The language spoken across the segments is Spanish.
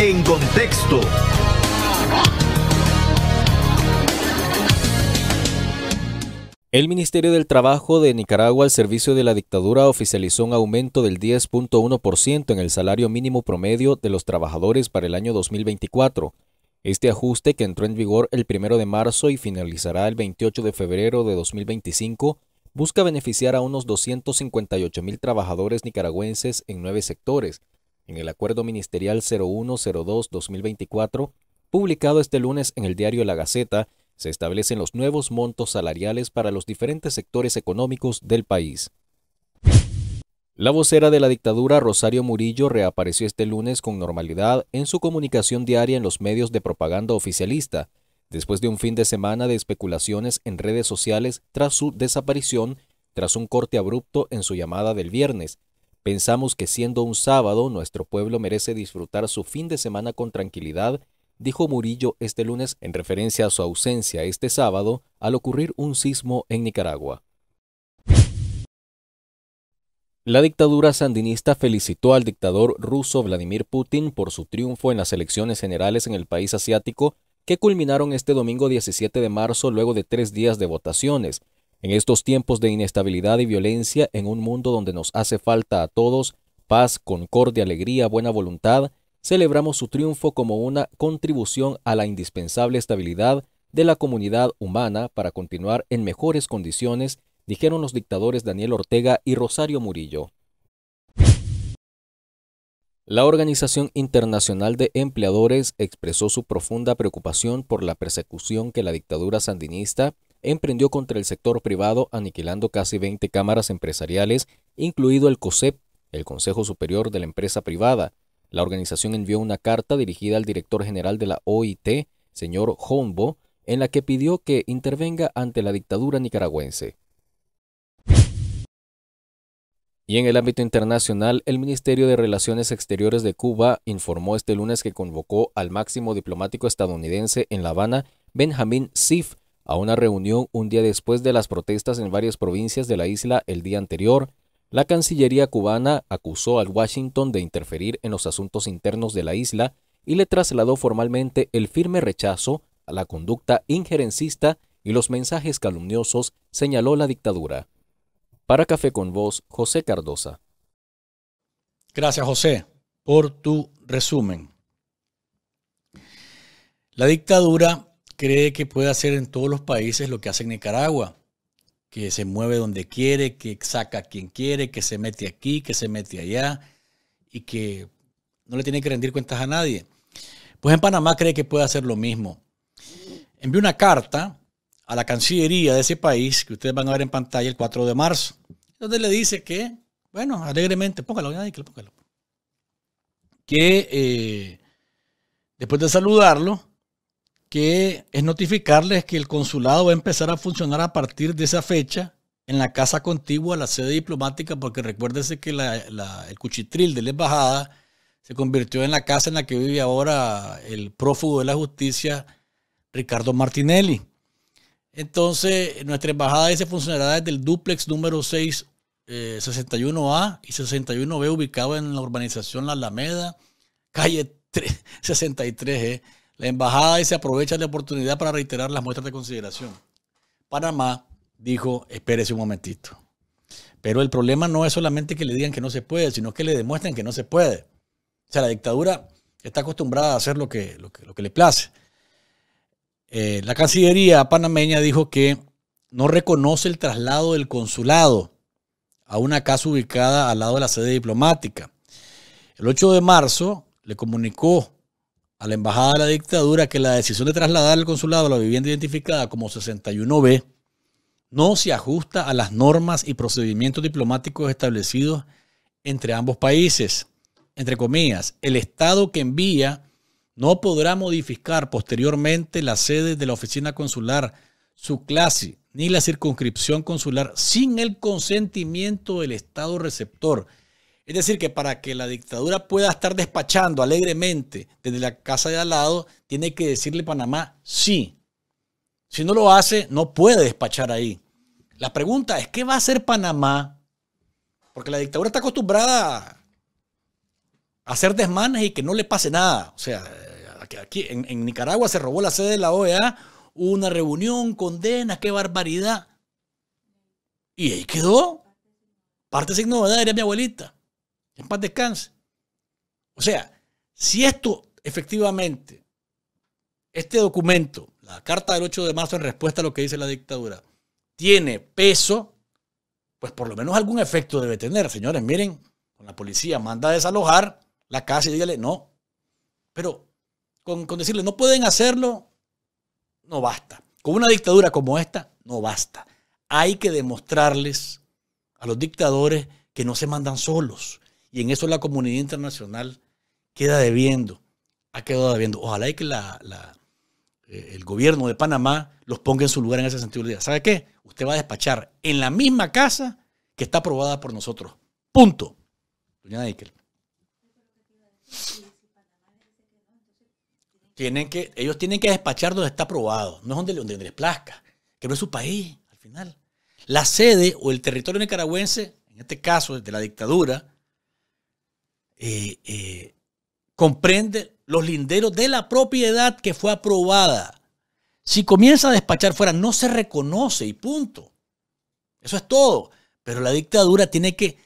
En contexto. El Ministerio del Trabajo de Nicaragua al servicio de la dictadura oficializó un aumento del 10.1% en el salario mínimo promedio de los trabajadores para el año 2024. Este ajuste, que entró en vigor el 1 de marzo y finalizará el 28 de febrero de 2025, busca beneficiar a unos 258 mil trabajadores nicaragüenses en nueve sectores, en el Acuerdo Ministerial 0102-2024, publicado este lunes en el diario La Gaceta, se establecen los nuevos montos salariales para los diferentes sectores económicos del país. La vocera de la dictadura Rosario Murillo reapareció este lunes con normalidad en su comunicación diaria en los medios de propaganda oficialista, después de un fin de semana de especulaciones en redes sociales tras su desaparición, tras un corte abrupto en su llamada del viernes, Pensamos que siendo un sábado, nuestro pueblo merece disfrutar su fin de semana con tranquilidad, dijo Murillo este lunes en referencia a su ausencia este sábado al ocurrir un sismo en Nicaragua. La dictadura sandinista felicitó al dictador ruso Vladimir Putin por su triunfo en las elecciones generales en el país asiático que culminaron este domingo 17 de marzo luego de tres días de votaciones, en estos tiempos de inestabilidad y violencia, en un mundo donde nos hace falta a todos paz, concordia, alegría, buena voluntad, celebramos su triunfo como una contribución a la indispensable estabilidad de la comunidad humana para continuar en mejores condiciones, dijeron los dictadores Daniel Ortega y Rosario Murillo. La Organización Internacional de Empleadores expresó su profunda preocupación por la persecución que la dictadura sandinista emprendió contra el sector privado aniquilando casi 20 cámaras empresariales, incluido el COSEP, el Consejo Superior de la Empresa Privada. La organización envió una carta dirigida al director general de la OIT, señor Hombo, en la que pidió que intervenga ante la dictadura nicaragüense. Y en el ámbito internacional, el Ministerio de Relaciones Exteriores de Cuba informó este lunes que convocó al máximo diplomático estadounidense en La Habana, Benjamin Sif, a una reunión un día después de las protestas en varias provincias de la isla el día anterior, la Cancillería cubana acusó al Washington de interferir en los asuntos internos de la isla y le trasladó formalmente el firme rechazo a la conducta injerencista y los mensajes calumniosos, señaló la dictadura. Para Café con Voz, José Cardosa. Gracias, José, por tu resumen. La dictadura cree que puede hacer en todos los países lo que hace en Nicaragua, que se mueve donde quiere, que saca a quien quiere, que se mete aquí, que se mete allá y que no le tiene que rendir cuentas a nadie. Pues en Panamá cree que puede hacer lo mismo. Envió una carta a la Cancillería de ese país, que ustedes van a ver en pantalla el 4 de marzo, donde le dice que, bueno, alegremente, póngalo, póngalo, que eh, después de saludarlo, que es notificarles que el consulado va a empezar a funcionar a partir de esa fecha en la casa contigua a la sede diplomática, porque recuérdense que el cuchitril de la embajada se convirtió en la casa en la que vive ahora el prófugo de la justicia, Ricardo Martinelli. Entonces, nuestra embajada se funcionará desde el duplex número 6, eh, a y 61B, ubicado en la urbanización La Alameda, calle 63E. La embajada se aprovecha de la oportunidad para reiterar las muestras de consideración. Panamá dijo, espérese un momentito. Pero el problema no es solamente que le digan que no se puede, sino que le demuestren que no se puede. O sea, la dictadura está acostumbrada a hacer lo que, lo que, le place. Eh, la Cancillería panameña dijo que no reconoce el traslado del consulado a una casa ubicada al lado de la sede diplomática. El 8 de marzo le comunicó a la Embajada de la Dictadura que la decisión de trasladar al consulado a la vivienda identificada como 61B no se ajusta a las normas y procedimientos diplomáticos establecidos entre ambos países. Entre comillas, el Estado que envía no podrá modificar posteriormente la sede de la oficina consular, su clase, ni la circunscripción consular sin el consentimiento del Estado receptor. Es decir, que para que la dictadura pueda estar despachando alegremente desde la casa de al lado, tiene que decirle Panamá sí. Si no lo hace, no puede despachar ahí. La pregunta es, ¿qué va a hacer Panamá? Porque la dictadura está acostumbrada a hacer desmanes y que no le pase nada. O sea, aquí en, Nicaragua se robó la sede de la OEA, hubo una reunión, condena, qué barbaridad. Y ahí quedó. Parte sin novedad, era mi abuelita. En paz descanse. O sea, si esto efectivamente, este documento, la carta del 8 de marzo en respuesta a lo que dice la dictadura, tiene peso, pues por lo menos algún efecto debe tener. Señores, miren, con la policía manda a desalojar la casa y dígale no. Pero con, con decirle no pueden hacerlo, no basta. Con una dictadura como esta, no basta. Hay que demostrarles a los dictadores que no se mandan solos, y en eso la comunidad internacional queda debiendo, ha quedado debiendo. Ojalá y que eh, el gobierno de Panamá los ponga en su lugar en ese sentido. ¿Sabe qué? Usted va a despachar en la misma casa que está aprobada por nosotros. Punto. Doña Tienen que, ellos tienen que despachar donde está aprobado, no es donde, les plazca, que no es su país, al final. La sede o el territorio nicaragüense, en este caso de la dictadura, eh, eh, comprende los linderos de la propiedad que fue aprobada. Si comienza a despachar fuera, no se reconoce y punto. Eso es todo. Pero la dictadura tiene que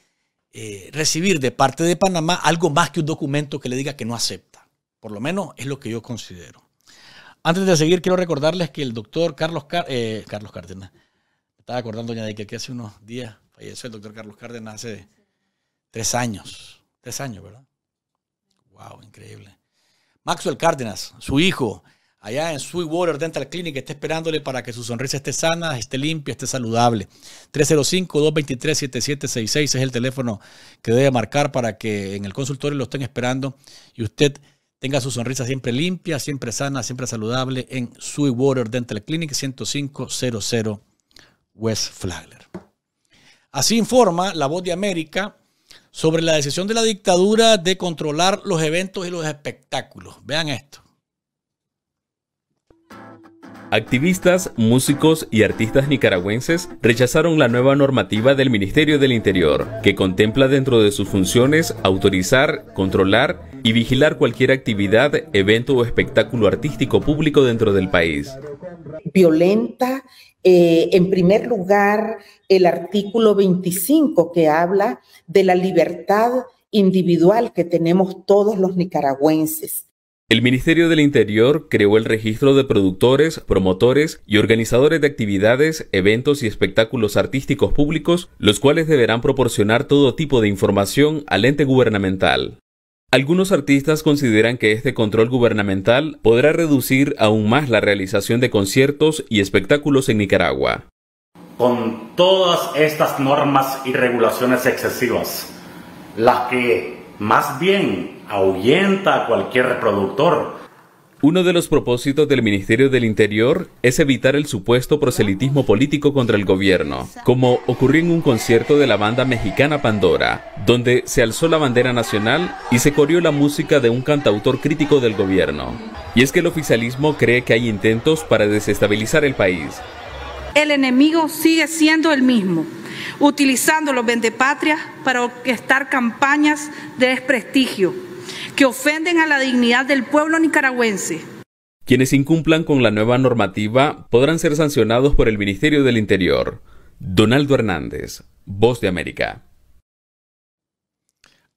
eh, recibir de parte de Panamá algo más que un documento que le diga que no acepta. Por lo menos es lo que yo considero. Antes de seguir, quiero recordarles que el doctor Carlos, Carlos Cárdenas, estaba acordando, doña de que hace unos días falleció el doctor Carlos Cárdenas hace tres años. Tres años, ¿verdad? Wow, increíble. Maxwell Cárdenas, su hijo, allá en Sweetwater Dental Clinic, está esperándole para que su sonrisa esté sana, esté limpia, esté saludable. 305-223-7766 es el teléfono que debe marcar para que en el consultorio lo estén esperando y usted tenga su sonrisa siempre limpia, siempre sana, siempre saludable en Sweetwater Dental Clinic 10500 West Flagler. Así informa La Voz de América sobre la decisión de la dictadura de controlar los eventos y los espectáculos. Vean esto. Activistas, músicos y artistas nicaragüenses rechazaron la nueva normativa del Ministerio del Interior, que contempla dentro de sus funciones autorizar, controlar y vigilar cualquier actividad, evento o espectáculo artístico público dentro del país. Violenta, eh, en primer lugar, el artículo 25 que habla de la libertad individual que tenemos todos los nicaragüenses. El Ministerio del Interior creó el registro de productores, promotores y organizadores de actividades, eventos y espectáculos artísticos públicos, los cuales deberán proporcionar todo tipo de información al ente gubernamental. Algunos artistas consideran que este control gubernamental podrá reducir aún más la realización de conciertos y espectáculos en Nicaragua. Con todas estas normas y regulaciones excesivas, las que más bien ahuyenta a cualquier reproductor. Uno de los propósitos del Ministerio del Interior es evitar el supuesto proselitismo político contra el gobierno, como ocurrió en un concierto de la banda mexicana Pandora, donde se alzó la bandera nacional y se corrió la música de un cantautor crítico del gobierno. Y es que el oficialismo cree que hay intentos para desestabilizar el país. El enemigo sigue siendo el mismo, utilizando los vendepatrias para orquestar campañas de desprestigio que ofenden a la dignidad del pueblo nicaragüense. Quienes incumplan con la nueva normativa podrán ser sancionados por el Ministerio del Interior. Donaldo Hernández, Voz de América.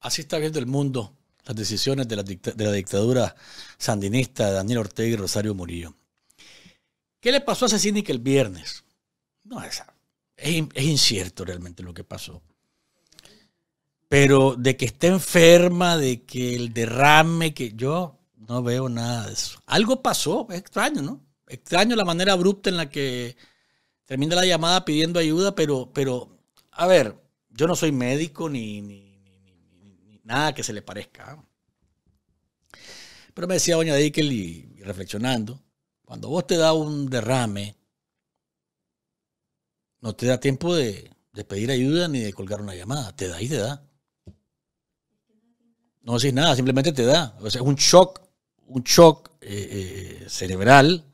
Así está viendo el mundo las decisiones de la, dictadura sandinista de Daniel Ortega y Rosario Murillo. ¿Qué le pasó a que el viernes? No, es incierto realmente lo que pasó. Pero de que esté enferma, de que el derrame, que yo no veo nada de eso. Algo pasó, es extraño, ¿no? Extraño la manera abrupta en la que termina la llamada pidiendo ayuda, pero, pero a ver, yo no soy médico ni, nada que se le parezca. ¿ah? Pero me decía doña Dickel y, reflexionando, cuando vos te da un derrame, no te da tiempo de, de pedir ayuda ni de colgar una llamada. Te da y te da no decís nada, simplemente te da. O sea, es un shock, un shock eh, eh, cerebral,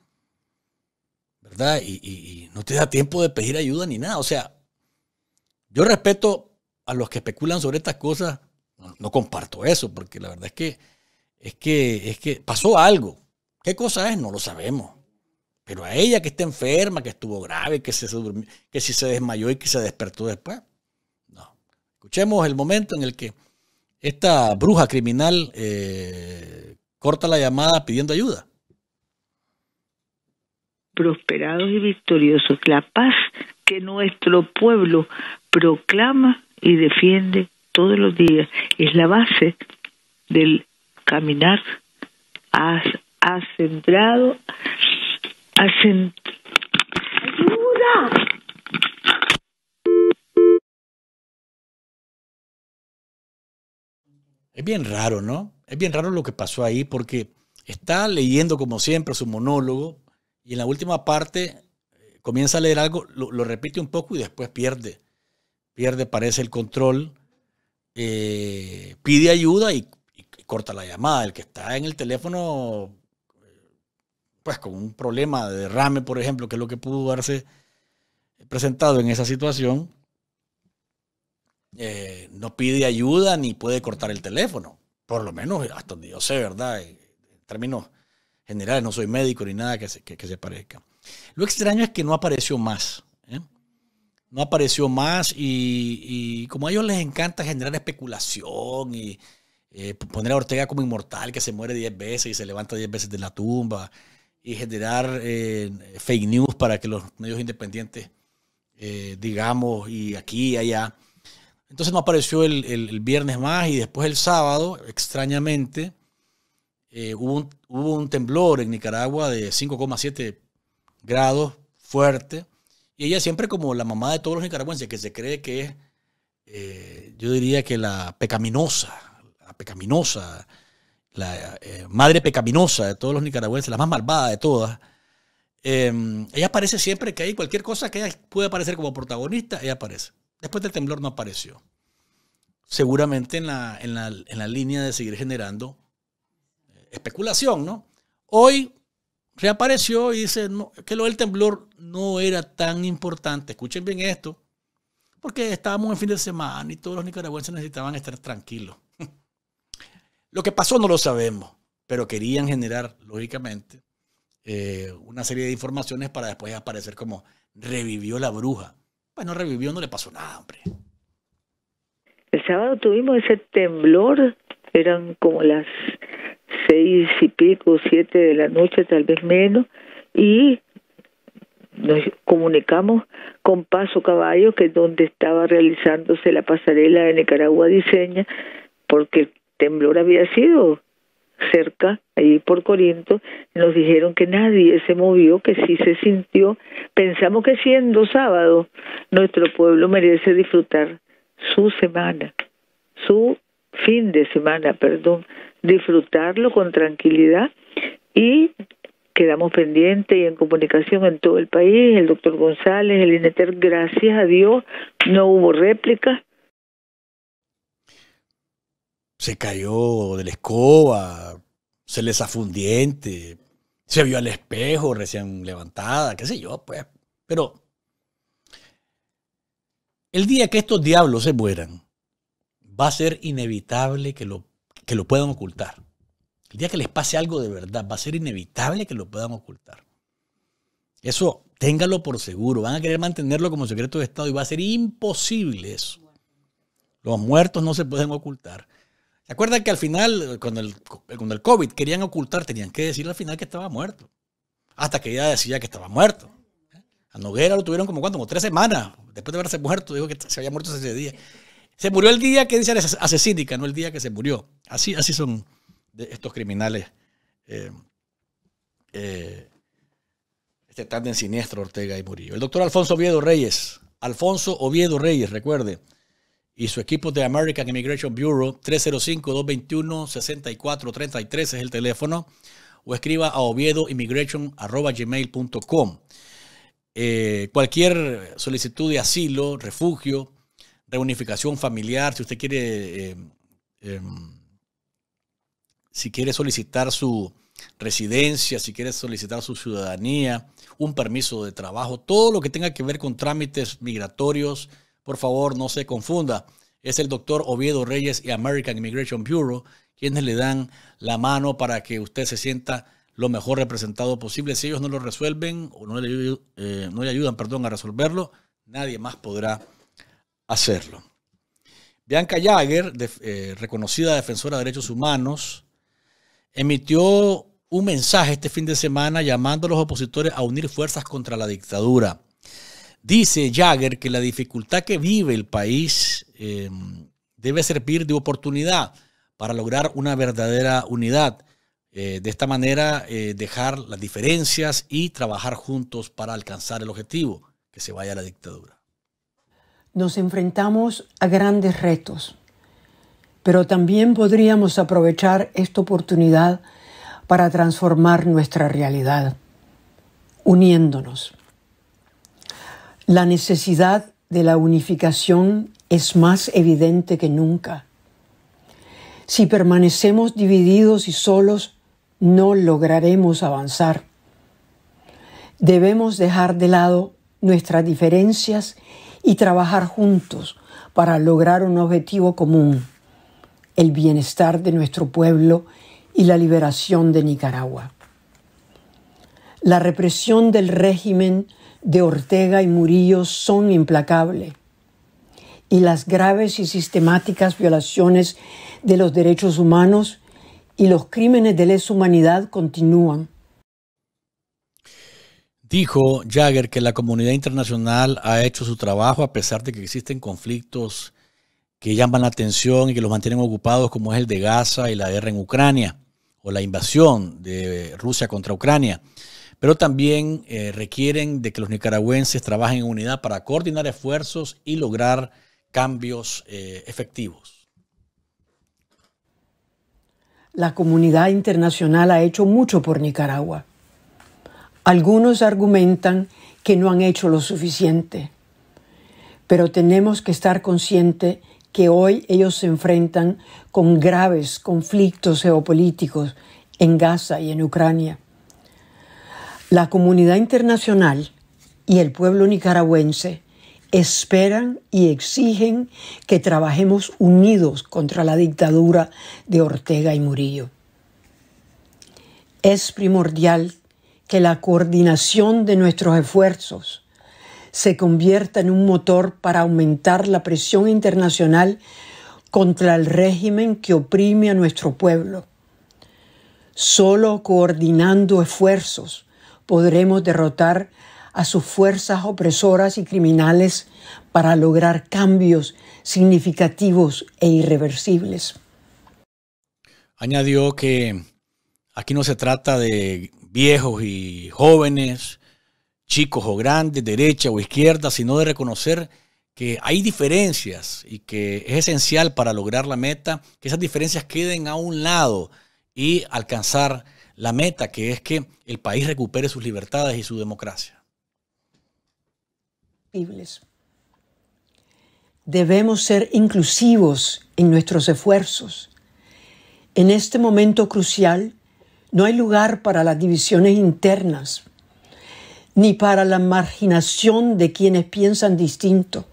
¿verdad? Y, no te da tiempo de pedir ayuda ni nada. O sea, yo respeto a los que especulan sobre estas cosas, no, no comparto eso, porque la verdad es que, es que, es que pasó algo. ¿Qué cosa es? No lo sabemos. Pero a ella que está enferma, que estuvo grave, que, se, que si se desmayó y que se despertó después. No. Escuchemos el momento en el que esta bruja criminal eh, corta la llamada pidiendo ayuda. Prosperados y victoriosos, la paz que nuestro pueblo proclama y defiende todos los días es la base del caminar asentado. ¡Ayuda! Es bien raro, ¿no? Es bien raro lo que pasó ahí porque está leyendo como siempre su monólogo y en la última parte eh, comienza a leer algo, lo, repite un poco y después pierde. Pierde, parece el control, eh, pide ayuda y, y, corta la llamada. El que está en el teléfono, pues con un problema de derrame, por ejemplo, que es lo que pudo haberse presentado en esa situación, eh, no pide ayuda ni puede cortar el teléfono. Por lo menos eh, hasta donde yo sé, ¿verdad? Eh, en términos generales, no soy médico ni nada que se, que, parezca. Lo extraño es que no apareció más. No apareció más y, como a ellos les encanta generar especulación y poner a Ortega como inmortal que se muere 10 veces y se levanta 10 veces de la tumba y generar fake news para que los medios independientes digamos y aquí y allá entonces no apareció el, viernes más y después el sábado, extrañamente, eh, hubo, un, temblor en Nicaragua de 5,7 grados fuerte. Y ella siempre como la mamá de todos los nicaragüenses, que se cree que es, eh, yo diría que la pecaminosa, la pecaminosa, la eh, madre pecaminosa de todos los nicaragüenses, la más malvada de todas. ella aparece siempre que hay cualquier cosa que ella puede aparecer como protagonista, ella aparece. Después del temblor no apareció. Seguramente en la, línea de seguir generando eh, especulación, ¿no? Hoy reapareció y dice que lo del temblor no era tan importante. Escuchen bien esto, porque estábamos en fin de semana y todos los nicaragüenses necesitaban estar tranquilos. Lo que pasó no lo sabemos, pero querían generar, lógicamente, eh, una serie de informaciones para después aparecer como revivió la bruja. Bueno, pues revivió, no le pasó nada, hombre. El sábado tuvimos ese temblor, eran como las seis y pico, siete de la noche, tal vez menos, y nos comunicamos con Paso Caballo, que es donde estaba realizándose la pasarela de Nicaragua Diseña, porque el temblor había sido cerca, ahí por Corinto, nos dijeron que nadie se movió, que sí se sintió. Pensamos que siendo sábado, nuestro pueblo merece disfrutar su semana, su fin de semana, perdón, disfrutarlo con tranquilidad y quedamos pendientes y en comunicación en todo el país, el doctor González, el INETER, gracias a Dios, no hubo réplica, se cayó de la escoba, se les afundiente, se vio al espejo recién levantada, qué sé yo, pues. Pero el día que estos diablos se mueran, va a ser inevitable que lo, que lo puedan ocultar. El día que les pase algo de verdad, va a ser inevitable que lo puedan ocultar. Eso téngalo por seguro. Van a querer mantenerlo como secreto de Estado y va a ser imposible eso. Los muertos no se pueden ocultar. ¿Se que al final, con el, COVID querían ocultar, tenían que decir al final que estaba muerto? Hasta que ella decía que estaba muerto. A Noguera lo tuvieron como cuánto, como tres semanas, después de haberse muerto, dijo que se había muerto ese día. Se murió el día que dice asesínica, no el día que se murió. Así, así son estos criminales. Eh, eh, este siniestro Ortega y Murillo. El doctor Alfonso Oviedo Reyes. Alfonso Oviedo Reyes, recuerde, y su equipo de American Immigration Bureau, 305-221-6433 es el teléfono, o escriba a oviedoimmigration.gmail.com. Eh, cualquier solicitud de asilo, refugio, reunificación familiar, si usted quiere, eh, em, si quiere solicitar su residencia, si quiere solicitar su ciudadanía, un permiso de trabajo, todo lo que tenga que ver con trámites migratorios, por favor, no se confunda. Es el doctor Oviedo Reyes y American Immigration Bureau quienes le dan la mano para que usted se sienta lo mejor representado posible. Si ellos no lo resuelven o no le, eh, ayudan perdón, a resolverlo, nadie más podrá hacerlo. Bianca Jagger, eh, reconocida defensora de derechos humanos, emitió un mensaje este fin de semana llamando a los opositores a unir fuerzas contra la dictadura. Dice Jagger que la dificultad que vive el país em, debe servir de oportunidad para lograr una verdadera unidad. Eh, de esta manera, eh, dejar las diferencias y trabajar juntos para alcanzar el objetivo, que se vaya a la dictadura. Nos enfrentamos a grandes retos, pero también podríamos aprovechar esta oportunidad para transformar nuestra realidad, uniéndonos. La necesidad de la unificación es más evidente que nunca. Si permanecemos divididos y solos, no lograremos avanzar. Debemos dejar de lado nuestras diferencias y trabajar juntos para lograr un objetivo común, el bienestar de nuestro pueblo y la liberación de Nicaragua. La represión del régimen de Ortega y Murillo son implacables y las graves y sistemáticas violaciones de los derechos humanos y los crímenes de lesa humanidad continúan. Dijo Jagger que la comunidad internacional ha hecho su trabajo a pesar de que existen conflictos que llaman la atención y que los mantienen ocupados como es el de Gaza y la guerra en Ucrania o la invasión de Rusia contra Ucrania pero también eh, requieren de que los nicaragüenses trabajen en unidad para coordinar esfuerzos y lograr cambios eh, efectivos. La comunidad internacional ha hecho mucho por Nicaragua. Algunos argumentan que no han hecho lo suficiente, pero tenemos que estar conscientes que hoy ellos se enfrentan con graves conflictos geopolíticos en Gaza y en Ucrania la comunidad internacional y el pueblo nicaragüense esperan y exigen que trabajemos unidos contra la dictadura de Ortega y Murillo. Es primordial que la coordinación de nuestros esfuerzos se convierta en un motor para aumentar la presión internacional contra el régimen que oprime a nuestro pueblo. Solo coordinando esfuerzos, podremos derrotar a sus fuerzas opresoras y criminales para lograr cambios significativos e irreversibles. Añadió que aquí no se trata de viejos y jóvenes, chicos o grandes, derecha o izquierda, sino de reconocer que hay diferencias y que es esencial para lograr la meta que esas diferencias queden a un lado y alcanzar la meta, que es que el país recupere sus libertades y su democracia. Debemos ser inclusivos en nuestros esfuerzos. En este momento crucial no hay lugar para las divisiones internas, ni para la marginación de quienes piensan distinto.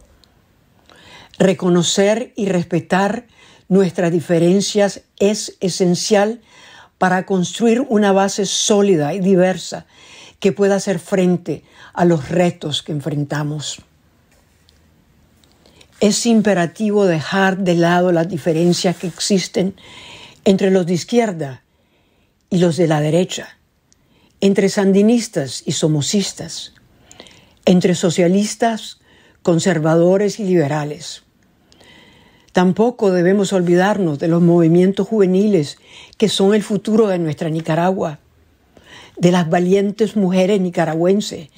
Reconocer y respetar nuestras diferencias es esencial para construir una base sólida y diversa que pueda hacer frente a los retos que enfrentamos. Es imperativo dejar de lado las diferencias que existen entre los de izquierda y los de la derecha, entre sandinistas y somocistas, entre socialistas, conservadores y liberales. Tampoco debemos olvidarnos de los movimientos juveniles que son el futuro de nuestra Nicaragua, de las valientes mujeres nicaragüenses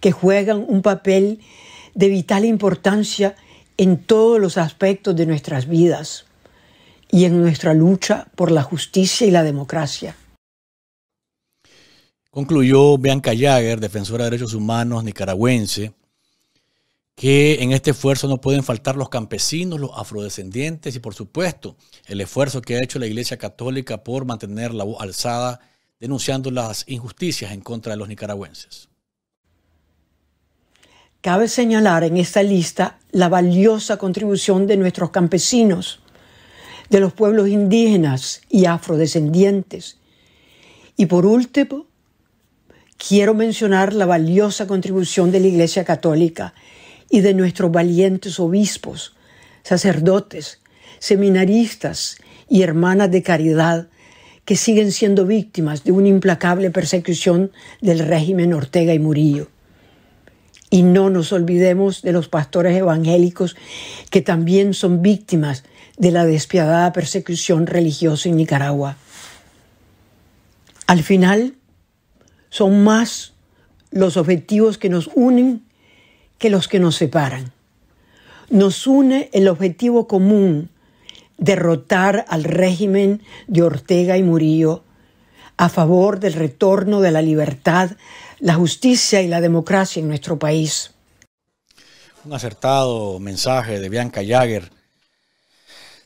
que juegan un papel de vital importancia en todos los aspectos de nuestras vidas y en nuestra lucha por la justicia y la democracia. Concluyó Bianca Jagger, defensora de derechos humanos nicaragüense, que en este esfuerzo no pueden faltar los campesinos, los afrodescendientes y por supuesto el esfuerzo que ha hecho la Iglesia Católica por mantener la voz alzada denunciando las injusticias en contra de los nicaragüenses. Cabe señalar en esta lista la valiosa contribución de nuestros campesinos, de los pueblos indígenas y afrodescendientes. Y por último, quiero mencionar la valiosa contribución de la Iglesia Católica y de nuestros valientes obispos, sacerdotes, seminaristas y hermanas de caridad que siguen siendo víctimas de una implacable persecución del régimen Ortega y Murillo. Y no nos olvidemos de los pastores evangélicos que también son víctimas de la despiadada persecución religiosa en Nicaragua. Al final, son más los objetivos que nos unen los que nos separan. Nos une el objetivo común, derrotar al régimen de Ortega y Murillo a favor del retorno de la libertad, la justicia y la democracia en nuestro país. Un acertado mensaje de Bianca Jagger,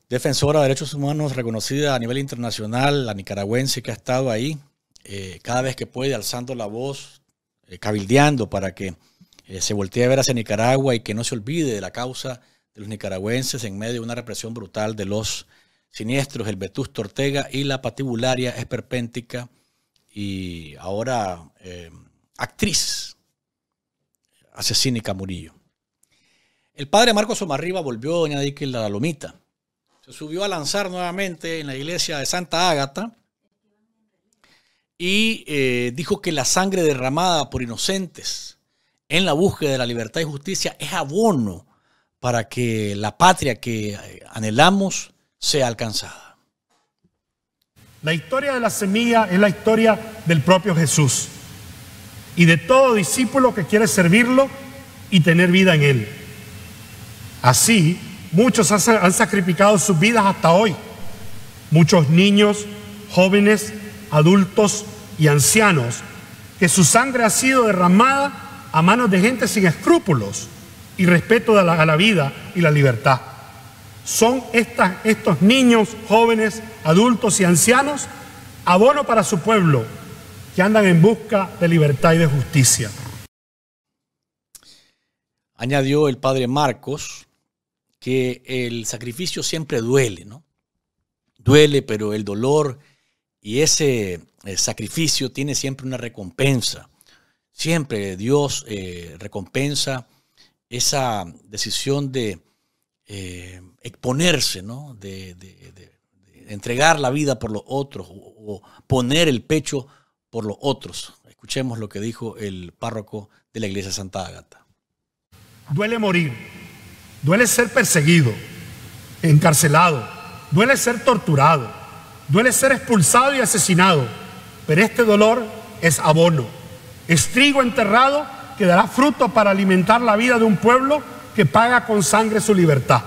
defensora de derechos humanos reconocida a nivel internacional, la nicaragüense que ha estado ahí eh, cada vez que puede, alzando la voz, eh, cabildeando para que eh, se voltea a ver hacia Nicaragua y que no se olvide de la causa de los nicaragüenses en medio de una represión brutal de los siniestros, el Vetusto Ortega y la patibularia esperpéntica y ahora eh, actriz asesínica Murillo. El padre Marcos Somarriba volvió a Doña que la Lomita. Se subió a lanzar nuevamente en la iglesia de Santa Ágata y eh, dijo que la sangre derramada por inocentes en la búsqueda de la libertad y justicia es abono para que la patria que eh, anhelamos sea alcanzada. La historia de la semilla es la historia del propio Jesús y de todo discípulo que quiere servirlo y tener vida en él. Así, muchos han sacrificado sus vidas hasta hoy. Muchos niños, jóvenes, adultos y ancianos, que su sangre ha sido derramada a manos de gente sin escrúpulos y respeto a la, vida y la libertad. Son estos niños, jóvenes, adultos y ancianos abono para su pueblo que andan en busca de libertad y de justicia. Añadió el padre Marcos que el sacrificio siempre duele, ¿no? Duele, pero el dolor y ese eh, sacrificio tiene siempre una recompensa. Siempre Dios eh, recompensa esa decisión de eh, exponerse, de, entregar la vida por los otros o, o poner el pecho por los otros. Escuchemos lo que dijo el párroco de la iglesia Santa Agata. Duele morir, duele ser perseguido, encarcelado, duele ser torturado, duele ser expulsado y asesinado, pero este dolor es abono es trigo enterrado que dará fruto para alimentar la vida de un pueblo que paga con sangre su libertad.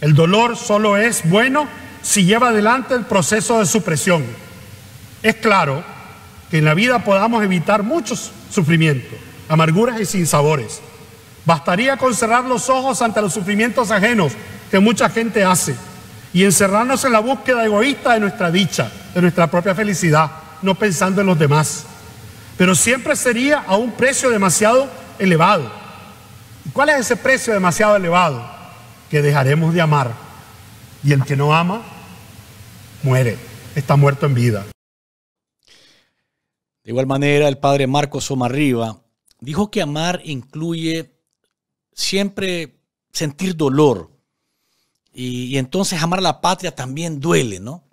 El dolor solo es bueno si lleva adelante el proceso de supresión. Es claro que en la vida podamos evitar muchos sufrimientos, amarguras y sinsabores. Bastaría con cerrar los ojos ante los sufrimientos ajenos que mucha gente hace y encerrarnos en la búsqueda egoísta de nuestra dicha, de nuestra propia felicidad, no pensando en los demás pero siempre sería a un precio demasiado elevado. cuál es ese precio demasiado elevado? Que dejaremos de amar. Y el que no ama, muere, está muerto en vida. De igual manera, el padre Marcos Somarriba dijo que amar incluye siempre sentir dolor. Y, y, entonces amar a la patria también duele, ¿no?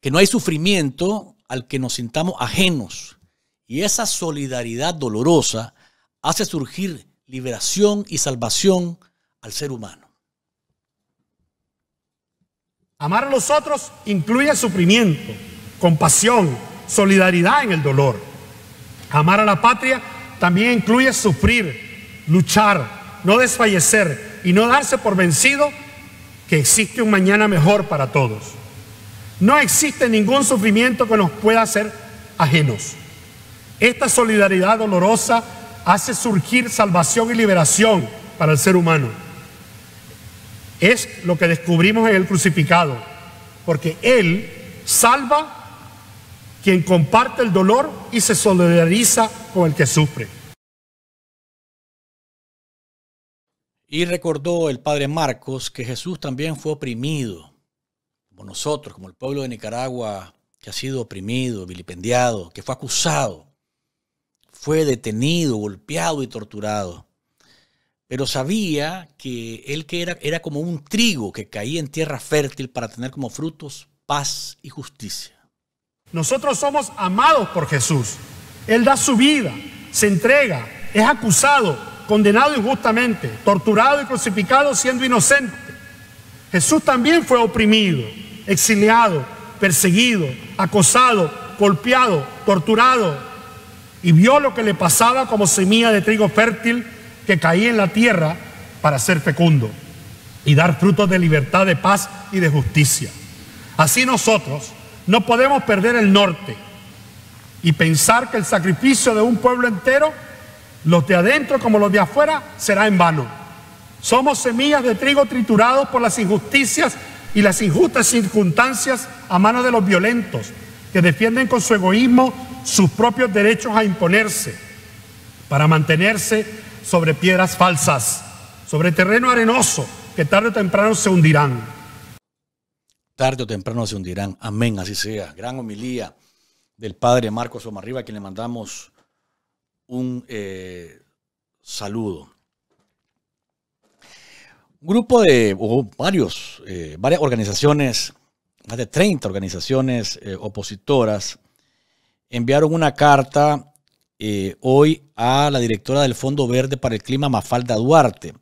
Que no hay sufrimiento al que nos sintamos ajenos. Y esa solidaridad dolorosa hace surgir liberación y salvación al ser humano. Amar a los otros incluye sufrimiento, compasión, solidaridad en el dolor. Amar a la patria también incluye sufrir, luchar, no desfallecer y no darse por vencido que existe un mañana mejor para todos. No existe ningún sufrimiento que nos pueda hacer ajenos. Esta solidaridad dolorosa hace surgir salvación y liberación para el ser humano. Es lo que descubrimos en el crucificado, porque Él salva quien comparte el dolor y se solidariza con el que sufre. Y recordó el padre Marcos que Jesús también fue oprimido como nosotros, como el pueblo de Nicaragua, que ha sido oprimido, vilipendiado, que fue acusado, fue detenido, golpeado y torturado. Pero sabía que él que era, era como un trigo que caía en tierra fértil para tener como frutos paz y justicia. Nosotros somos amados por Jesús. Él da su vida, se entrega, es acusado, condenado injustamente, torturado y crucificado siendo inocente. Jesús también fue oprimido, exiliado, perseguido, acosado, golpeado, torturado, y vio lo que le pasaba como semilla de trigo fértil que caía en la tierra para ser fecundo y dar frutos de libertad, de paz y de justicia. Así nosotros no podemos perder el norte y pensar que el sacrificio de un pueblo entero, los de adentro como los de afuera, será en vano. Somos semillas de trigo triturados por las injusticias y las injustas circunstancias a manos de los violentos, que defienden con su egoísmo sus propios derechos a imponerse para mantenerse sobre piedras falsas, sobre terreno arenoso, que tarde o temprano se hundirán. Tarde o temprano se hundirán. Amén, así sea. Gran homilía del padre Marcos Omarriba, a quien le mandamos un eh, saludo grupo de varios, eh, varias organizaciones, más de 30 organizaciones eh, opositoras, enviaron una carta eh, hoy a la directora del Fondo Verde para el Clima, Mafalda Duarte.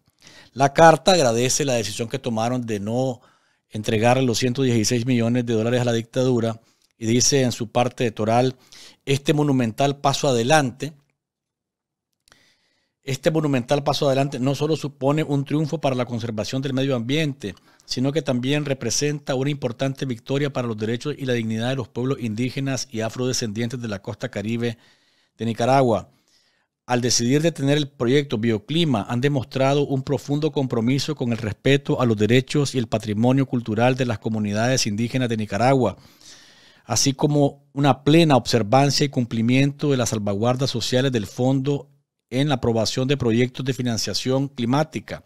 La carta agradece la decisión que tomaron de no entregar los 116 millones de dólares a la dictadura y dice en su parte de este monumental paso adelante este monumental paso adelante no solo supone un triunfo para la conservación del medio ambiente, sino que también representa una importante victoria para los derechos y la dignidad de los pueblos indígenas y afrodescendientes de la costa caribe de Nicaragua. Al decidir detener el proyecto Bioclima, han demostrado un profundo compromiso con el respeto a los derechos y el patrimonio cultural de las comunidades indígenas de Nicaragua, así como una plena observancia y cumplimiento de las salvaguardas sociales del Fondo en la aprobación de proyectos de financiación climática.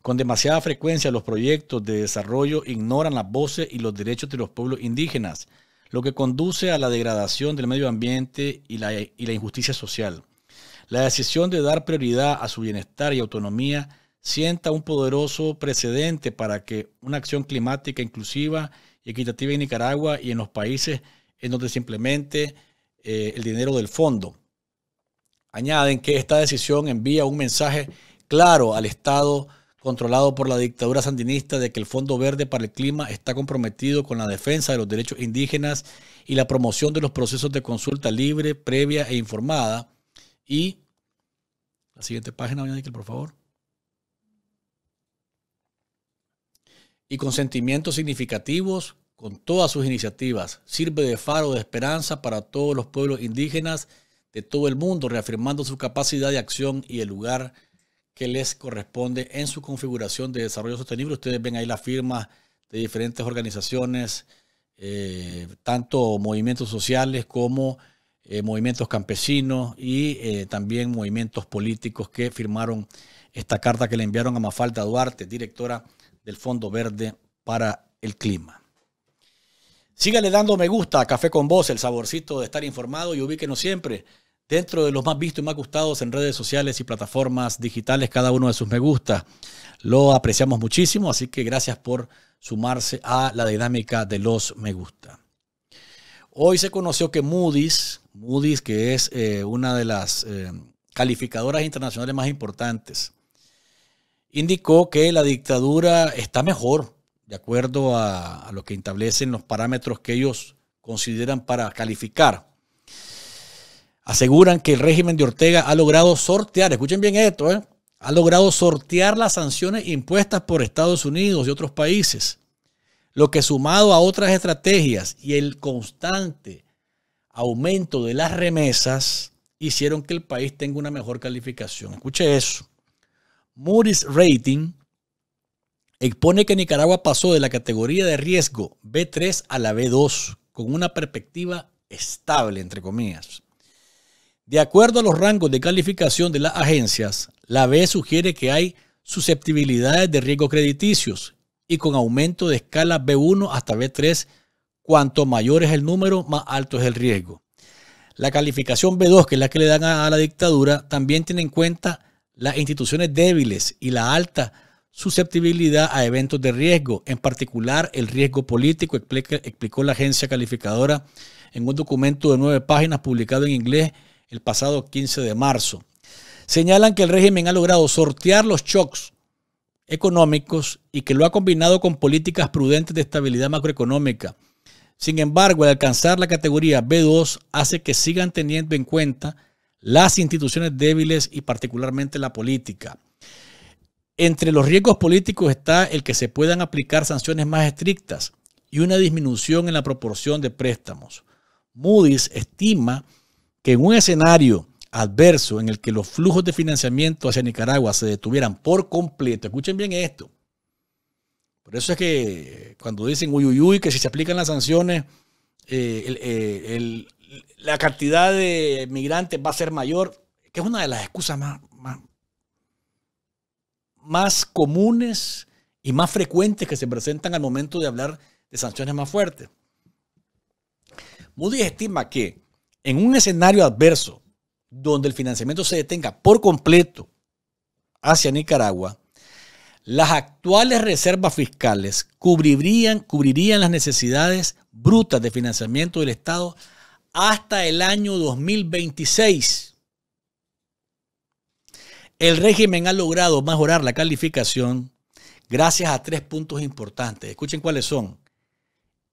Con demasiada frecuencia los proyectos de desarrollo ignoran las voces y los derechos de los pueblos indígenas, lo que conduce a la degradación del medio ambiente y la, injusticia social. La decisión de dar prioridad a su bienestar y autonomía sienta un poderoso precedente para que una acción climática inclusiva y equitativa en Nicaragua y en los países en donde simplemente eh, el dinero del fondo Añaden que esta decisión envía un mensaje claro al Estado controlado por la dictadura sandinista de que el Fondo Verde para el Clima está comprometido con la defensa de los derechos indígenas y la promoción de los procesos de consulta libre, previa e informada. Y la siguiente página, doña por favor. Y consentimientos significativos con todas sus iniciativas. Sirve de faro de esperanza para todos los pueblos indígenas de todo el mundo, reafirmando su capacidad de acción y el lugar que les corresponde en su configuración de desarrollo sostenible. Ustedes ven ahí las firmas de diferentes organizaciones, eh, tanto movimientos sociales como eh, movimientos campesinos y eh, también movimientos políticos que firmaron esta carta que le enviaron a Mafalda Duarte, directora del Fondo Verde para el Clima. Sígale dando me gusta a Café con Vos, el saborcito de estar informado y ubíquenos siempre dentro de los más vistos y más gustados en redes sociales y plataformas digitales, cada uno de sus me gusta. Lo apreciamos muchísimo, así que gracias por sumarse a la dinámica de los me gusta. Hoy se conoció que Moody's, Moody's que es eh, una de las eh, calificadoras internacionales más importantes, indicó que la dictadura está mejor de acuerdo a, lo que establecen los parámetros que ellos consideran para calificar aseguran que el régimen de Ortega ha logrado sortear, escuchen bien esto, ¿eh? ha logrado sortear las sanciones impuestas por Estados Unidos y otros países, lo que sumado a otras estrategias y el constante aumento de las remesas hicieron que el país tenga una mejor calificación. Escuche eso. Moody's Rating expone que Nicaragua pasó de la categoría de riesgo B3 a la B2 con una perspectiva estable, entre comillas. De acuerdo a los rangos de calificación de las agencias, la B sugiere que hay susceptibilidades de riesgos crediticios y con aumento de escala B1 hasta B3, cuanto mayor es el número, más alto es el riesgo. La calificación B2, que es la que le dan a la dictadura, también tiene en cuenta las instituciones débiles y la alta susceptibilidad a eventos de riesgo, en particular el riesgo político, explicó la agencia calificadora en un documento de nueve páginas publicado en inglés el pasado 15 de marzo. Señalan que el régimen ha logrado sortear los shocks económicos y que lo ha combinado con políticas prudentes de estabilidad macroeconómica. Sin embargo, al alcanzar la categoría B2 hace que sigan teniendo en cuenta las instituciones débiles y particularmente la política. Entre los riesgos políticos está el que se puedan aplicar sanciones más estrictas y una disminución en la proporción de préstamos. Moody's estima que en un escenario adverso en el que los flujos de financiamiento hacia Nicaragua se detuvieran por completo, escuchen bien esto. Por eso es que cuando dicen uy, uy, uy, que si se aplican las sanciones, eh, eh, la cantidad de migrantes va a ser mayor, que es una de las excusas más más comunes y más frecuentes que se presentan al momento de hablar de sanciones más fuertes. Moody estima que en un escenario adverso donde el financiamiento se detenga por completo hacia Nicaragua, las actuales reservas fiscales cubrirían, cubrirían las necesidades brutas de financiamiento del Estado hasta el año 2026 el régimen ha logrado mejorar la calificación gracias a tres puntos importantes. Escuchen cuáles son.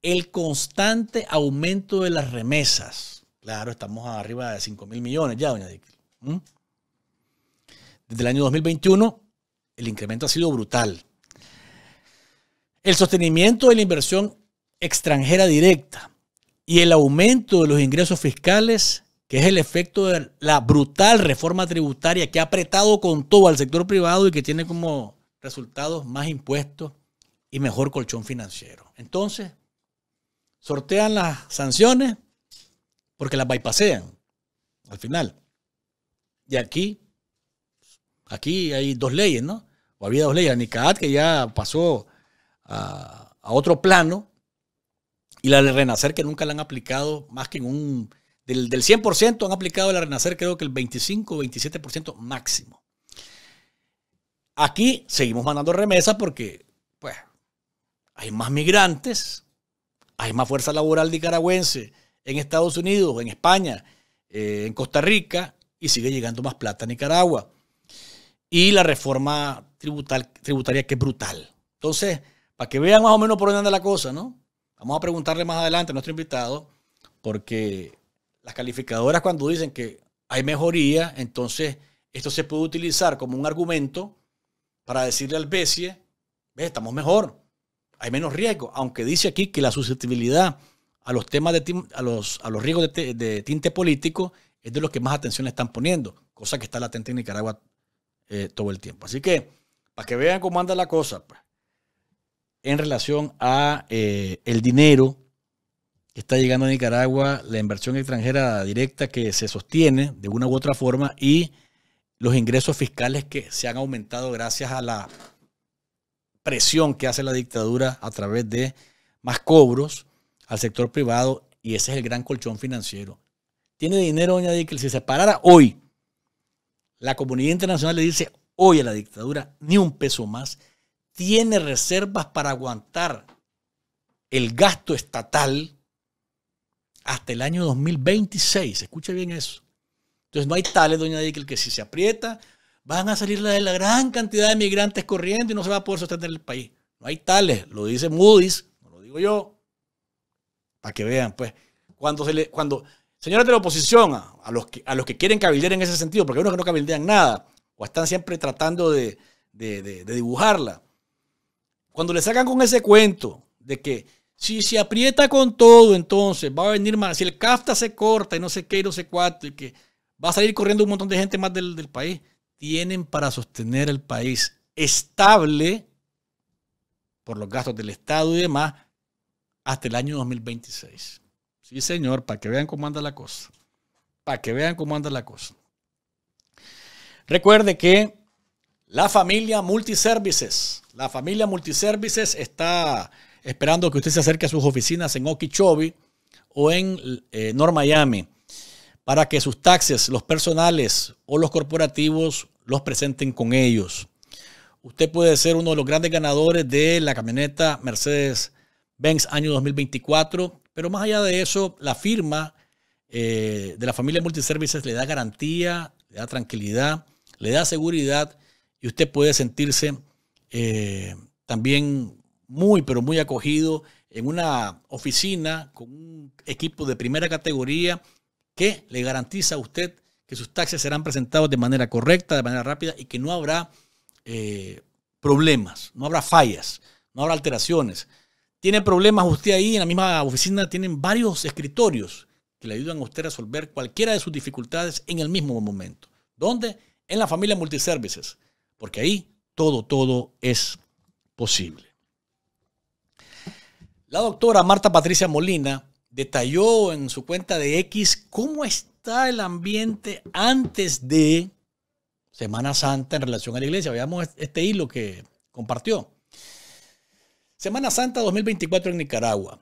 El constante aumento de las remesas. Claro, estamos arriba de 5 mil millones ya, doña Díquel. ¿Mm? Desde el año 2021, el incremento ha sido brutal. El sostenimiento de la inversión extranjera directa y el aumento de los ingresos fiscales que es el efecto de la brutal reforma tributaria que ha apretado con todo al sector privado y que tiene como resultados más impuestos y mejor colchón financiero. Entonces, sortean las sanciones porque las bypasean al final. Y aquí, aquí hay dos leyes, ¿no? O había dos leyes, la NICAAT que ya pasó a otro plano y la de Renacer que nunca la han aplicado más que en un del, 100% han aplicado el Renacer, creo que el 25 o 27% máximo. Aquí seguimos mandando remesas porque, pues, hay más migrantes, hay más fuerza laboral nicaragüense en Estados Unidos, en España, eh, en Costa Rica, y sigue llegando más plata a Nicaragua. Y la reforma tributal, tributaria que es brutal. Entonces, para que vean más o menos por dónde anda la cosa, ¿no? Vamos a preguntarle más adelante a nuestro invitado, porque las calificadoras cuando dicen que hay mejoría, entonces esto se puede utilizar como un argumento para decirle al BESIE, ve, estamos mejor, hay menos riesgo, aunque dice aquí que la susceptibilidad a los temas de a los, riesgos de, tinte político es de los que más atención le están poniendo, cosa que está latente en Nicaragua eh, todo el tiempo. Así que, para que vean cómo anda la cosa, en relación a eh, el dinero está llegando a Nicaragua, la inversión extranjera directa que se sostiene de una u otra forma y los ingresos fiscales que se han aumentado gracias a la presión que hace la dictadura a través de más cobros al sector privado y ese es el gran colchón financiero. Tiene dinero, doña que si se parara hoy, la comunidad internacional le dice hoy a la dictadura, ni un peso más, tiene reservas para aguantar el gasto estatal hasta el año 2026. Escuche bien eso. Entonces no hay tales, doña Dickel, que si se aprieta, van a salir la, la gran cantidad de migrantes corriendo y no se va a poder sostener el país. No hay tales, lo dice Moody's, no lo digo yo. Para que vean, pues, cuando se le, cuando, señores de la oposición, a, los que, a los que quieren cabildear en ese sentido, porque hay unos que no cabildean nada, o están siempre tratando de, de dibujarla. Cuando le sacan con ese cuento de que si se aprieta con todo, entonces va a venir más. Si el CAFTA se corta y no sé qué y no sé cuánto, y que va a salir corriendo un montón de gente más del, país, tienen para sostener el país estable por los gastos del Estado y demás hasta el año 2026. Sí, señor, para que vean cómo anda la cosa. Para que vean cómo anda la cosa. Recuerde que la familia Multiservices, la familia Multiservices está esperando que usted se acerque a sus oficinas en Okeechobee o en eh, North Miami para que sus taxis, los personales o los corporativos los presenten con ellos. Usted puede ser uno de los grandes ganadores de la camioneta Mercedes-Benz año 2024, pero más allá de eso, la firma eh, de la familia Multiservices le da garantía, le da tranquilidad, le da seguridad y usted puede sentirse eh, también muy, pero muy acogido en una oficina con un equipo de primera categoría que le garantiza a usted que sus taxes serán presentados de manera correcta, de manera rápida y que no habrá eh, problemas, no habrá fallas, no habrá alteraciones. Tiene problemas usted ahí en la misma oficina, tienen varios escritorios que le ayudan a usted a resolver cualquiera de sus dificultades en el mismo momento. ¿Dónde? En la familia Multiservices, porque ahí todo, todo es posible. La doctora Marta Patricia Molina detalló en su cuenta de X cómo está el ambiente antes de Semana Santa en relación a la iglesia. Veamos este hilo que compartió. Semana Santa 2024 en Nicaragua.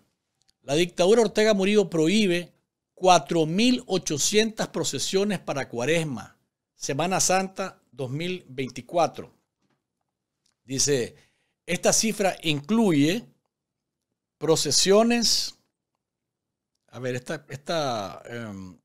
La dictadura Ortega Murillo prohíbe 4.800 procesiones para Cuaresma. Semana Santa 2024. Dice, esta cifra incluye procesiones. A ver, esta, esta, em,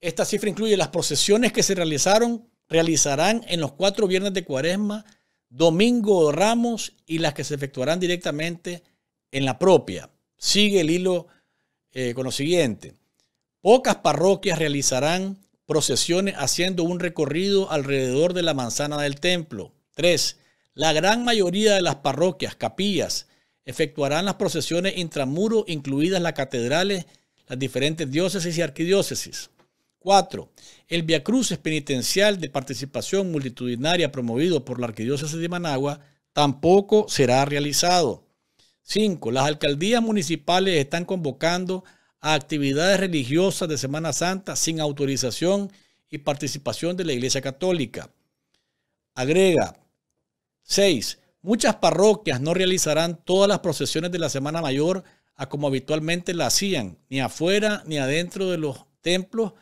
esta cifra incluye las procesiones que se realizaron, realizarán en los cuatro viernes de cuaresma, domingo ramos y las que se efectuarán directamente en la propia. Sigue el hilo eh, con lo siguiente. Pocas parroquias realizarán procesiones haciendo un recorrido alrededor de la manzana del templo. 3. La gran mayoría de las parroquias, capillas, efectuarán las procesiones intramuros incluidas las catedrales, las diferentes diócesis y arquidiócesis. 4. El Via Crucis penitencial de participación multitudinaria promovido por la Arquidiócesis de Managua tampoco será realizado. 5. Las alcaldías municipales están convocando a actividades religiosas de Semana Santa sin autorización y participación de la Iglesia Católica. Agrega, 6. Muchas parroquias no realizarán todas las procesiones de la Semana Mayor a como habitualmente la hacían, ni afuera ni adentro de los templos,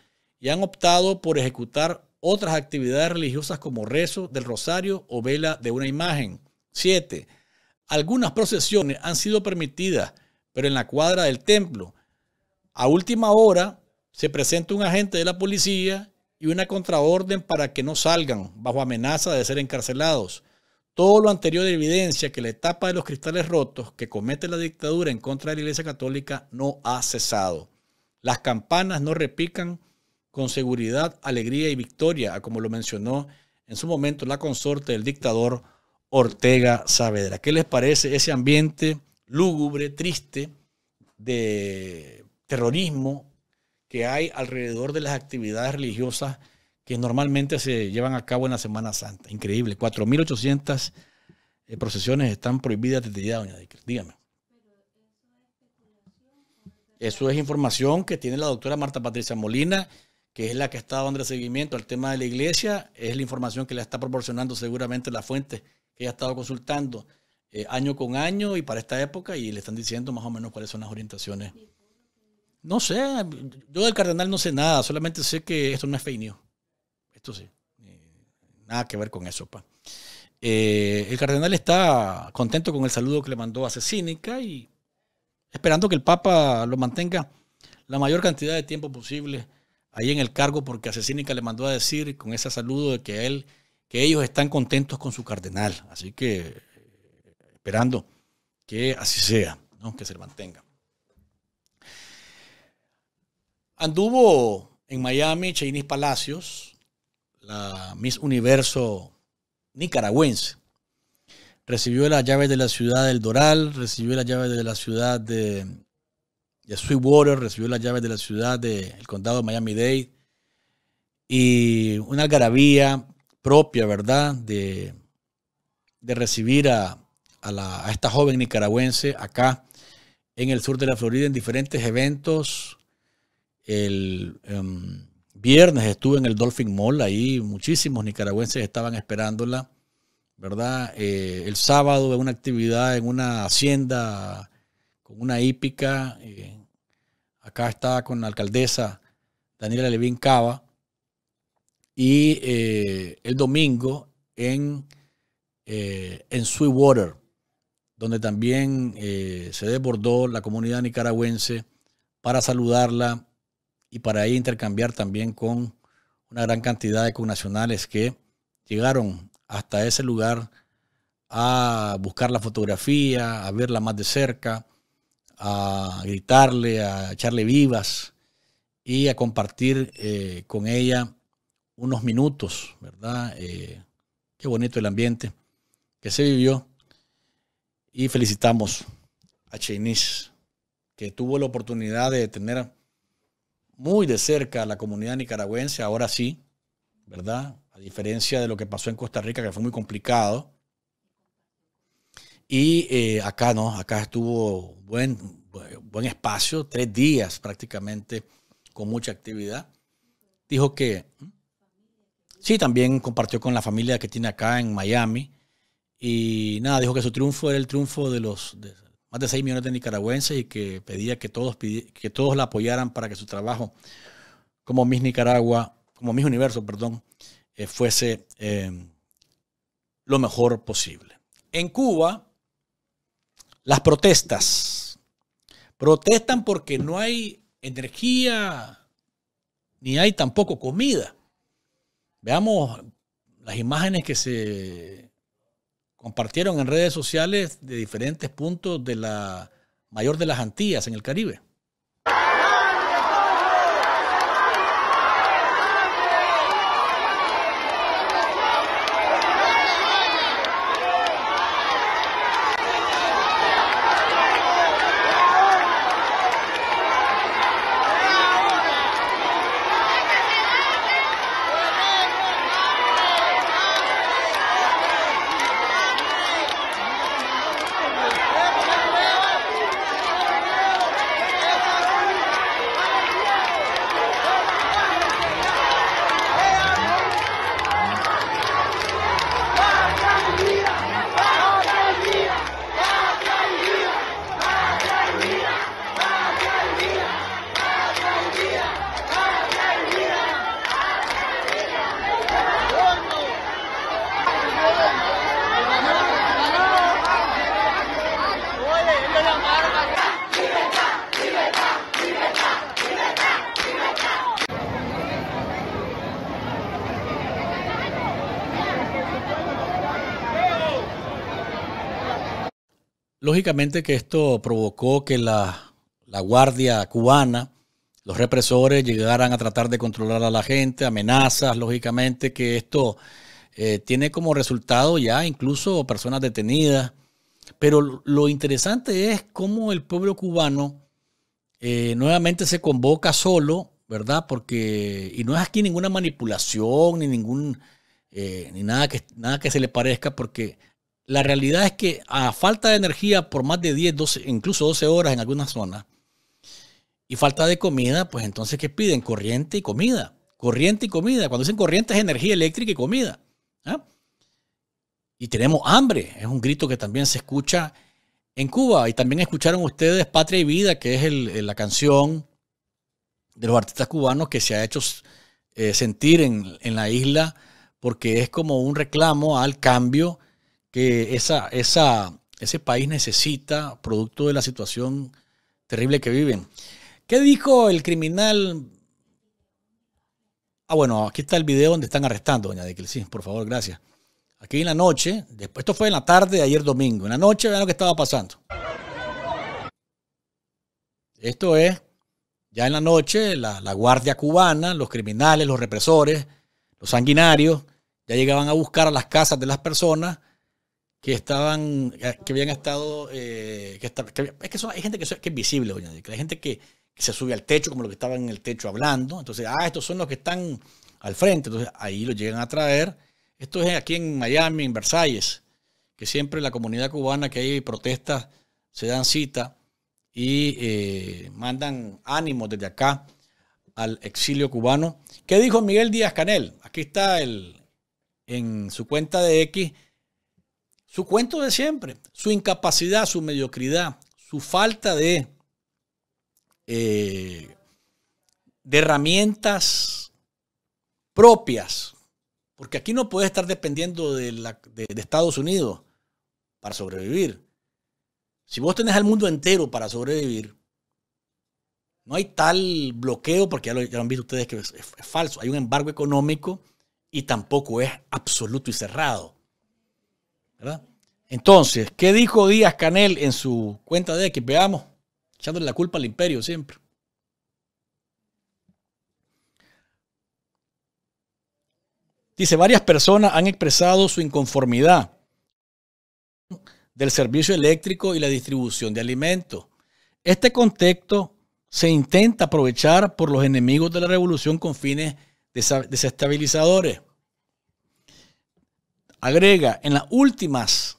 y han optado por ejecutar otras actividades religiosas como rezo del rosario o vela de una imagen. 7. Algunas procesiones han sido permitidas, pero en la cuadra del templo. A última hora se presenta un agente de la policía y una contraorden para que no salgan bajo amenaza de ser encarcelados. Todo lo anterior evidencia que la etapa de los cristales rotos que comete la dictadura en contra de la Iglesia Católica no ha cesado. Las campanas no repican con seguridad, alegría y victoria, como lo mencionó en su momento la consorte del dictador Ortega Saavedra. ¿Qué les parece ese ambiente lúgubre, triste, de terrorismo que hay alrededor de las actividades religiosas que normalmente se llevan a cabo en la Semana Santa. Increíble, 4.800 eh, procesiones están prohibidas desde ya, doña Dicker. Dígame. Eso es información que tiene la doctora Marta Patricia Molina, que es la que ha estado dando seguimiento al tema de la iglesia. Es la información que le está proporcionando seguramente la fuente que ella ha estado consultando eh, año con año y para esta época y le están diciendo más o menos cuáles son las orientaciones. No sé, yo del cardenal no sé nada, solamente sé que esto no es fake esto sí. Eh, nada que ver con eso, pa. Eh, el cardenal está contento con el saludo que le mandó a Cecínica y esperando que el Papa lo mantenga la mayor cantidad de tiempo posible ahí en el cargo, porque a le mandó a decir con ese saludo de que él, que ellos están contentos con su cardenal. Así que esperando que así sea, ¿no? que se le mantenga. Anduvo en Miami Chainis Palacios, la Miss Universo nicaragüense. Recibió las llaves de la ciudad del Doral, recibió las llaves de la ciudad de, Sweetwater, recibió las llaves de la ciudad del condado de Miami-Dade. Y una algarabía propia, ¿verdad?, de, de recibir a, esta joven nicaragüense acá en el sur de la Florida en diferentes eventos. El. Em, Viernes estuve en el Dolphin Mall, ahí muchísimos nicaragüenses estaban esperándola, ¿verdad? Eh, el sábado una actividad en una hacienda con una hípica. Eh, acá está con la alcaldesa Daniela Levín Cava. Y eh, el domingo en, en Sweetwater, donde también se desbordó la comunidad nicaragüense para saludarla y para ahí intercambiar también con una gran cantidad de connacionales que llegaron hasta ese lugar a buscar la fotografía, a verla más de cerca, a gritarle, a echarle vivas y a compartir eh, con ella unos minutos, ¿verdad? Eh, qué bonito el ambiente que se vivió. Y felicitamos a Chenis, que tuvo la oportunidad de tener muy de cerca a la comunidad nicaragüense, ahora sí, ¿verdad? A diferencia de lo que pasó en Costa Rica, que fue muy complicado. Y eh, acá no, acá estuvo buen, buen espacio, tres días prácticamente con mucha actividad. Dijo que sí, también compartió con la familia que tiene acá en Miami. Y nada, dijo que su triunfo era el triunfo de los, más de 6 millones de nicaragüenses y que pedía que todos, que todos la apoyaran para que su trabajo como Miss Nicaragua, como Miss Universo, perdón, eh, fuese eh, lo mejor posible. En Cuba, las protestas. Protestan porque no hay energía ni hay tampoco comida. Veamos las imágenes que se compartieron en redes sociales de diferentes puntos de la mayor de las Antillas en el Caribe. lógicamente que esto provocó que la, guardia cubana, los represores llegaran a tratar de controlar a la gente, amenazas, lógicamente que esto eh, tiene como resultado ya incluso personas detenidas. Pero lo interesante es cómo el pueblo cubano eh, nuevamente se convoca solo, ¿verdad? Porque, y no es aquí ninguna manipulación ni ningún, eh, ni nada que, nada que se le parezca, porque la realidad es que a falta de energía por más de 10, 12, incluso 12 horas en algunas zonas, y falta de comida, pues entonces ¿qué piden? Corriente y comida. Corriente y comida. Cuando dicen corriente es energía eléctrica y comida. ¿ah? Y tenemos hambre. Es un grito que también se escucha en Cuba. Y también escucharon ustedes Patria y Vida, que es eh, la canción de los artistas cubanos que se ha hecho eh, sentir en, en la isla porque es como un reclamo al cambio que ese país necesita producto de la situación terrible que viven. ¿Qué dijo el criminal? Ah, bueno, aquí está el video donde están arrestando, doña Dequil. Sí, por favor, gracias. Aquí en la noche, después, esto fue en la tarde de ayer domingo. En la noche, vean lo que estaba pasando. Esto es, ya en la noche, la guardia cubana, los criminales, los represores, los sanguinarios, ya llegaban a buscar a las casas de las personas que estaban, que habían estado, eh, que, es que hay gente que, es visible, hay gente que, se sube al techo, como lo que estaban en el techo hablando, entonces, ah, estos son los que están al frente, entonces ahí lo llegan a traer, esto es aquí en Miami, en Versalles, que siempre la comunidad cubana que hay protestas se dan cita y eh, mandan ánimos desde acá al exilio cubano. ¿Qué dijo Miguel Díaz Canel? Aquí está el, en su cuenta de X su cuento de siempre, su incapacidad, su mediocridad, su falta de, eh, herramientas propias, porque aquí no puedes estar dependiendo de, Estados Unidos para sobrevivir. Si vos tenés al mundo entero para sobrevivir, no hay tal bloqueo, porque ya lo, han visto ustedes que es, falso. Hay un embargo económico y tampoco es absoluto y cerrado. Entonces, ¿qué dijo Díaz Canel en su cuenta de X? veamos? Echándole la culpa al imperio siempre. Dice, varias personas han expresado su inconformidad del servicio eléctrico y la distribución de alimentos. Este contexto se intenta aprovechar por los enemigos de la revolución con fines desestabilizadores. Agrega, en las últimas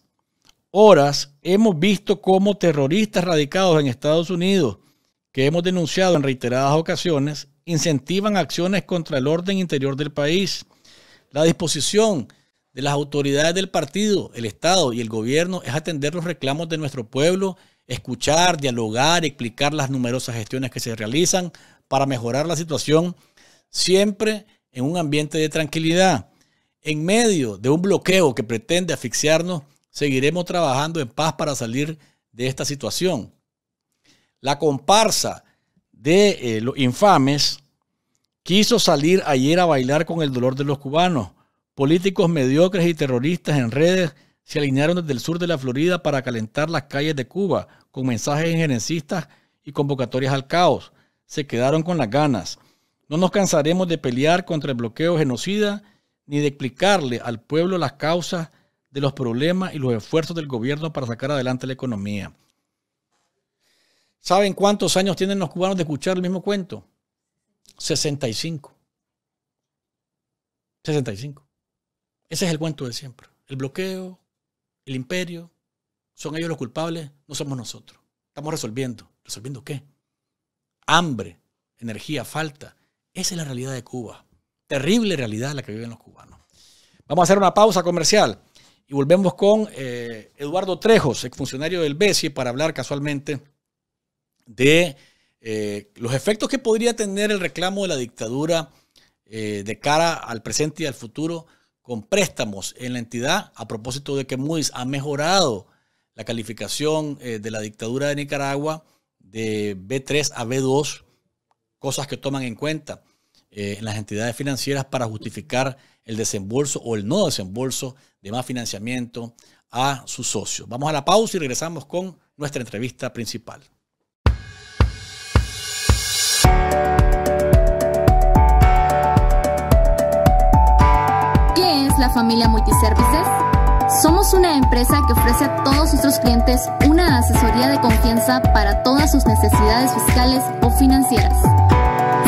horas hemos visto cómo terroristas radicados en Estados Unidos, que hemos denunciado en reiteradas ocasiones, incentivan acciones contra el orden interior del país. La disposición de las autoridades del partido, el Estado y el gobierno es atender los reclamos de nuestro pueblo, escuchar, dialogar, explicar las numerosas gestiones que se realizan para mejorar la situación, siempre en un ambiente de tranquilidad. En medio de un bloqueo que pretende asfixiarnos, seguiremos trabajando en paz para salir de esta situación. La comparsa de eh, los infames quiso salir ayer a bailar con el dolor de los cubanos. Políticos mediocres y terroristas en redes se alinearon desde el sur de la Florida para calentar las calles de Cuba con mensajes injerencistas y convocatorias al caos. Se quedaron con las ganas. No nos cansaremos de pelear contra el bloqueo genocida ni de explicarle al pueblo las causas de los problemas y los esfuerzos del gobierno para sacar adelante la economía. ¿Saben cuántos años tienen los cubanos de escuchar el mismo cuento? 65. 65. Ese es el cuento de siempre. El bloqueo, el imperio, son ellos los culpables, no somos nosotros. Estamos resolviendo. ¿Resolviendo qué? Hambre, energía, falta. Esa es la realidad de Cuba terrible realidad la que viven los cubanos. Vamos a hacer una pausa comercial y volvemos con eh, Eduardo Trejos, exfuncionario del BESI, para hablar casualmente de eh, los efectos que podría tener el reclamo de la dictadura eh, de cara al presente y al futuro con préstamos en la entidad, a propósito de que Moody's ha mejorado la calificación de la dictadura de Nicaragua de B3 a B2, cosas que toman en cuenta eh, en las entidades financieras para justificar el desembolso o el no desembolso de más financiamiento a sus socios. Vamos a la pausa y regresamos con nuestra entrevista principal. ¿Qué es la familia Multiservices? Somos una empresa que ofrece a todos nuestros clientes una asesoría de confianza para todas sus necesidades fiscales o financieras